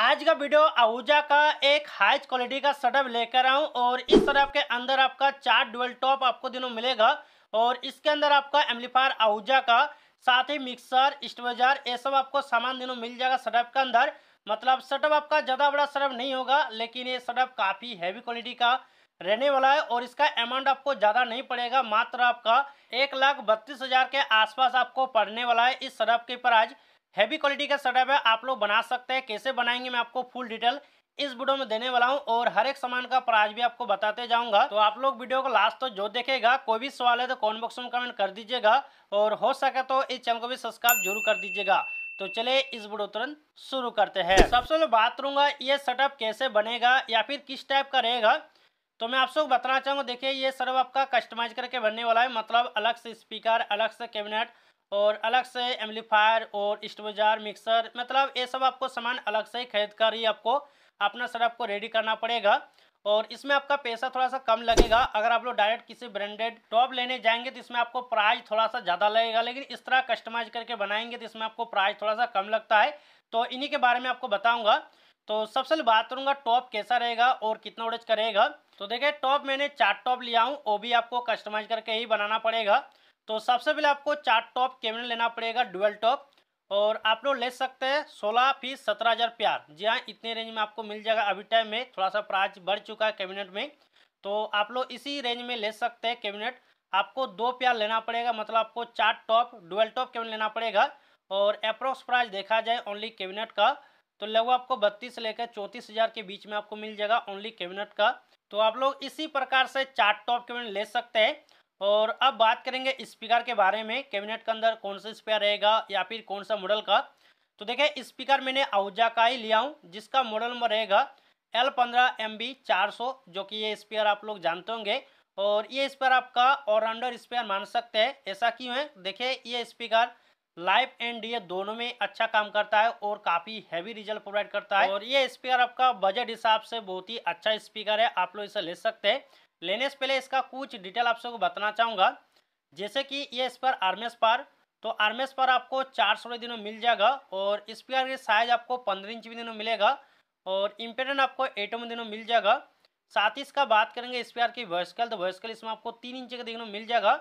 आज का वीडियो आहूजा का एक हाई क्वालिटी का सेटअप लेकर आऊँ और इस सेटअप के अंदर आपका चार डुअल टॉप आपको दिनों मिलेगा और इसके अंदर आपका एम्पलीफायर आहूजा का साथ ही मिक्सर स्टोजर ये सब आपको सामान दिनों मिल जाएगा सेटअप के अंदर मतलब सेटअप आपका ज़्यादा बड़ा सेटअप नहीं होगा लेकिन ये सेटअप काफ़ी हैवी क्वालिटी का रहने वाला है और इसका अमाउंट आपको ज़्यादा नहीं पड़ेगा मात्र आपका एक लाख बत्तीस हज़ार के आसपास आपको पड़ने वाला है इस सेटअप ऊपर प्राइज़ हैवी क्वालिटी का सेटअप है आप लोग बना सकते हैं कैसे बनाएंगे मैं आपको फुल डिटेल इस वीडियो में देने वाला हूं और हर एक सामान का प्राइस भी आपको बताते जाऊंगा तो आप लोग वीडियो को लास्ट तो जो देखेगा कोई भी सवाल है तो कॉमेंट बॉक्स में कमेंट कर दीजिएगा और हो सके तो इस चैनल को भी सब्सक्राइब जरूर कर दीजिएगा तो चले इस वीडियो तुरंत शुरू करते हैं सबसे पहले बात करूंगा ये सेटअप कैसे बनेगा या फिर किस टाइप का रहेगा तो मैं आप सबको बताना चाहूंगा देखिये ये सर्व आपका कस्टमाइज करके बनने वाला है मतलब अलग से स्पीकर अलग से कैबिनेट और अलग से एम्पलीफायर और स्टोजार मिक्सर मतलब ये सब आपको सामान अलग से ही खरीद कर ही आपको अपना सर आपको रेडी करना पड़ेगा और इसमें आपका पैसा थोड़ा सा कम लगेगा अगर आप लोग डायरेक्ट किसी ब्रांडेड टॉप लेने जाएंगे तो इसमें आपको प्राइस थोड़ा सा ज़्यादा लगेगा लेकिन इस तरह कस्टमाइज करके बनाएंगे तो इसमें आपको प्राइस थोड़ा सा कम लगता है तो इन्हीं के बारे में आपको बताऊँगा तो सबसे पहले बात करूँगा टॉप कैसा रहेगा और कितना ओडेज करेगा तो देखिए टॉप मैंने चार टॉप लिया हूँ वो भी आपको कस्टमाइज करके ही बनाना पड़ेगा तो सबसे पहले आपको चार टॉप कैबिनेट लेना पड़ेगा डुअल टॉप और आप लोग ले सकते हैं सोलह फीस सत्रह हज़ार प्यार जी हाँ इतने रेंज में आपको मिल जाएगा अभी टाइम में थोड़ा सा प्राइस बढ़ चुका है कैबिनेट में तो आप लोग इसी रेंज में ले सकते हैं कैबिनेट आपको दो प्यार लेना पड़ेगा मतलब आपको चार टॉप डुअल टॉप कैबिनेट लेना पड़ेगा और अप्रोक्स प्राइस देखा जाए ओनली कैबिनेट का तो लगभग आपको बत्तीस लेकर चौंतीस हज़ार के बीच में आपको मिल जाएगा ओनली कैबिनेट का तो आप लोग इसी प्रकार से चार टॉप कैबिनेट ले सकते हैं और अब बात करेंगे स्पीकर के बारे में कैबिनेट के अंदर कौन सा स्पीकर रहेगा या फिर कौन सा मॉडल का तो देखे स्पीकर मैंने आहुजा का ही लिया हूँ जिसका मॉडल नंबर रहेगा एल पंद्रह एम बी चार सौ जो कि ये स्पीकर आप लोग जानते होंगे और ये स्पीकर आपका ऑलराउंडर स्पीकर मान सकते हैं ऐसा क्यों है देखिए ये स्पीकर लाइव एंड डी दोनों में अच्छा काम करता है और काफ़ी हैवी रिजल्ट प्रोवाइड करता है और ये स्पीकर आपका बजट हिसाब से बहुत ही अच्छा स्पीकर है आप लोग इसे ले सकते हैं लेने से पहले इसका कुछ डिटेल आप सबको बताना चाहूँगा जैसे कि ये इस पर आर्मेस पार तो आर्मेस पार आपको चार सौ दिनों मिल जाएगा और इस की साइज आपको पंद्रह इंच भी दिनों मिलेगा और इम्पेडन आपको एटम दिनों मिल जाएगा साथ ही इसका बात करेंगे इस की वर्सकल तो वर्सकल इसमें आपको तीन इंच का दिनों मिल जाएगा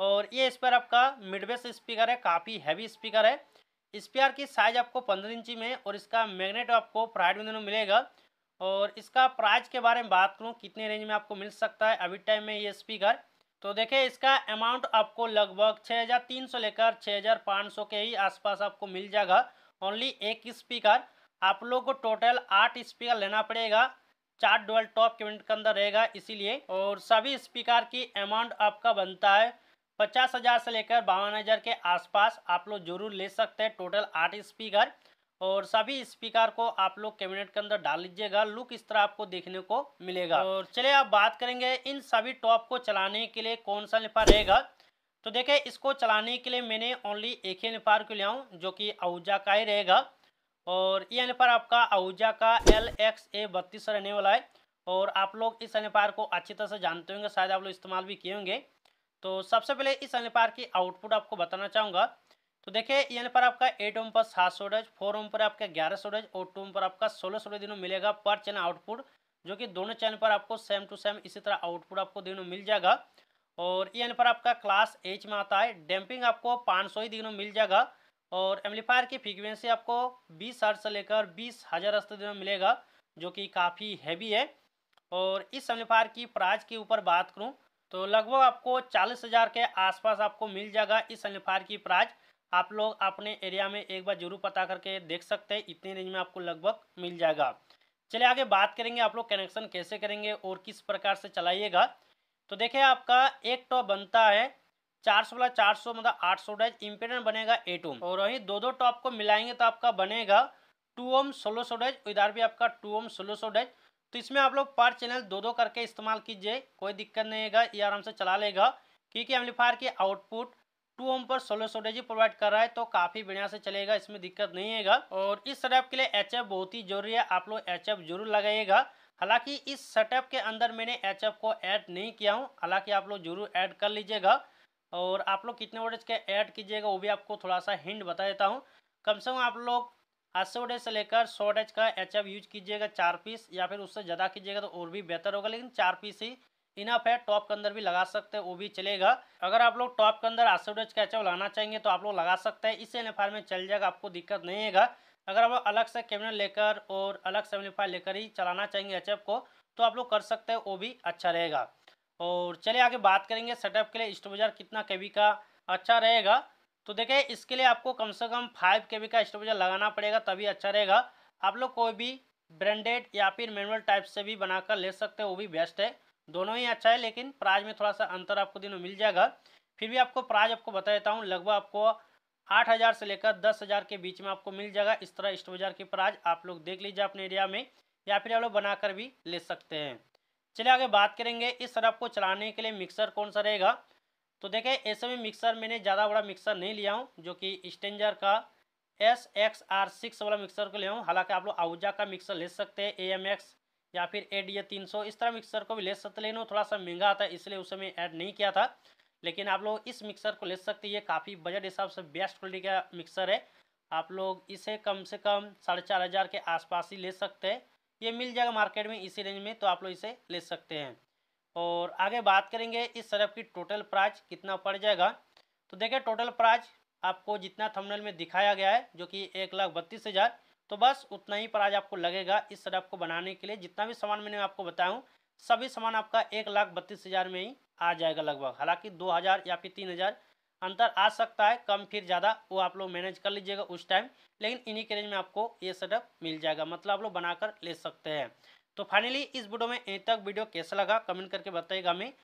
और ये इस पर आपका मिड बेस स्पीकर है काफ़ी हैवी स्पीकर है इस की साइज आपको पंद्रह इंची में और इसका मैग्नेट आपको प्राइड में दिनों मिलेगा और इसका प्राइस के बारे में बात करूँ कितने रेंज में आपको मिल सकता है अभी टाइम में ये स्पीकर तो देखिए इसका अमाउंट आपको लगभग 6300 लेकर 6500 के ही आसपास आपको मिल जाएगा ओनली एक स्पीकर आप लोग को टोटल आठ स्पीकर लेना पड़ेगा चार डोल टॉप कैबिनेट के अंदर रहेगा इसीलिए और सभी स्पीकर की अमाउंट आपका बनता है पचास हज़ार से लेकर बावन हज़ार के आसपास आप लोग जरूर ले सकते हैं टोटल आठ स्पीकर और सभी स्पीकर को आप लोग कैबिनेट के अंदर डाल लीजिएगा लुक इस तरह आपको देखने को मिलेगा और चलिए आप बात करेंगे इन सभी टॉप को चलाने के लिए कौन सा लिफा रहेगा तो देखिए इसको चलाने के लिए मैंने ओनली एक ही अनफार को लिया हूँ जो कि आहूजा का ही रहेगा और ये अनफार आपका आहूजा का एल एक्स ए बत्तीस रहने वाला है और आप लोग इस अनफार को अच्छी तरह से जानते होंगे शायद आप लोग इस्तेमाल भी किए होंगे तो सबसे पहले इस अनफार की आउटपुट आपको बताना चाहूँगा तो देखिए यहाँ पर आपका एट ओम पर सात सौ डज फोर ओम पर आपका ग्यारह सौ डज और टू ओम पर आपका सोलह सौ दिनों मिलेगा पर चैनल आउटपुट जो कि दोनों चैनल पर आपको सेम टू सेम इसी तरह आउटपुट आपको दिनों मिल जाएगा और ये पर आपका क्लास एच में आता है डैम्पिंग आपको पाँच सौ ही दिनों मिल जाएगा और एम्पलीफायर की फ्रिक्वेंसी आपको बीस हर्ट से लेकर बीस हज़ार हस्त दिनों मिलेगा जो कि काफ़ी हैवी है और इस एम्पलीफायर की प्राइस के ऊपर बात करूँ तो लगभग आपको चालीस हज़ार के आसपास आपको मिल जाएगा इस एम्पलीफायर की प्राइज़ आप लोग अपने एरिया में एक बार जरूर पता करके देख सकते हैं इतनी रेंज में आपको लगभग मिल जाएगा चलिए आगे बात करेंगे आप लोग कनेक्शन कैसे करेंगे और किस प्रकार से चलाइएगा तो देखिए आपका एक टॉप बनता है चार सौ वाला चार सौ मतलब आठ सौ डैच इम्पेडेंट बनेगा एट ओम और वही दो दो टॉप को मिलाएंगे तो आपका बनेगा टू ओम सोलह सौ डैच इधर भी आपका टू ओम सोलह सौ डैच तो इसमें आप लोग पर चैनल दो दो करके इस्तेमाल कीजिए कोई दिक्कत नहीं है ये आराम से चला लेगा क्योंकि एम्पलीफायर की आउटपुट टू ओम पर सोलर सोटेज प्रोवाइड कर रहा है तो काफी बढ़िया से चलेगा इसमें दिक्कत नहीं है और इस सेटअप के लिए एच बहुत ही जरूरी है आप लोग एच जरूर लगाइएगा हालांकि इस सेटअप के अंदर मैंने एच को ऐड नहीं किया हूँ हालांकि आप लोग जरूर ऐड कर लीजिएगा और आप लोग कितने वोटेज के ऐड कीजिएगा वो भी आपको थोड़ा सा हिंट बता देता हूँ कम से कम आप लोग अस्सी वोटेज से लेकर सौ वोटेज का एच यूज कीजिएगा चार पीस या फिर उससे ज़्यादा कीजिएगा तो और भी बेहतर होगा लेकिन चार पीस ही इनफ है टॉप के अंदर भी लगा सकते हैं वो भी चलेगा अगर आप लोग टॉप के अंदर आसोडेज कैचअप लाना चाहेंगे तो आप लोग लगा सकते हैं इस एमलीफायर में चल जाएगा आपको दिक्कत नहीं है अगर आप लोग अलग से कैमरा लेकर और अलग से एमलीफायर लेकर ही चलाना चाहेंगे एच को तो आप लोग कर सकते हैं वो भी अच्छा रहेगा और चलिए आगे बात करेंगे सेटअप के लिए स्टोबजार कितना के का अच्छा रहेगा तो देखिए इसके लिए आपको कम से कम फाइव के का स्टोबजार लगाना पड़ेगा तभी अच्छा रहेगा आप लोग कोई भी ब्रांडेड या फिर मैनुअल टाइप से भी बनाकर ले सकते हो वो भी बेस्ट है दोनों ही अच्छा है लेकिन प्राइज में थोड़ा सा अंतर आपको दिनों मिल जाएगा फिर भी आपको प्राइज आपको बता देता हूँ लगभग आपको आठ हज़ार से लेकर दस हज़ार के बीच में आपको मिल जाएगा इस तरह बाज़ार की प्राइज आप लोग देख लीजिए अपने एरिया में या फिर आप लोग बनाकर भी ले सकते हैं चलिए आगे बात करेंगे इस शराब को चलाने के लिए मिक्सर कौन सा रहेगा तो देखें ऐसे में मिक्सर मैंने ज़्यादा बड़ा मिक्सर नहीं लिया हूँ जो कि स्टेंजर का एस एक्स आर सिक्स वाला मिक्सर को ले हूँ हालांकि आप लोग आउजा का मिक्सर ले सकते हैं ए एम एक्स या फिर एड ये तीन सौ इस तरह मिक्सर को भी ले सकते लेकिन वो थोड़ा सा महंगा आता है इसलिए उस समय ऐड नहीं किया था लेकिन आप लोग इस मिक्सर को ले सकते ये काफ़ी बजट हिसाब से बेस्ट क्वालिटी का मिक्सर है आप लोग इसे कम से कम साढ़े चार हज़ार के आसपास ही ले सकते हैं ये मिल जाएगा मार्केट में इसी रेंज में तो आप लोग इसे ले सकते हैं और आगे बात करेंगे इस सरफ की टोटल प्राइस कितना पड़ जाएगा तो देखिए टोटल प्राइस आपको जितना थंबनेल में दिखाया गया है जो कि एक लाख बत्तीस हज़ार तो बस उतना ही पर आज आपको लगेगा इस सेटअप को बनाने के लिए जितना भी सामान मैंने आपको बताया सभी सामान आपका एक लाख बत्तीस हज़ार में ही आ जाएगा लगभग हालांकि दो हज़ार या फिर तीन हज़ार अंतर आ सकता है कम फिर ज़्यादा वो आप लोग मैनेज कर लीजिएगा उस टाइम लेकिन इन्हीं के रेंज में आपको ये सेटअप मिल जाएगा मतलब आप लोग बनाकर ले सकते हैं तो फाइनली इस वीडियो में यहीं तक वीडियो कैसा लगा कमेंट करके बताइएगा हमें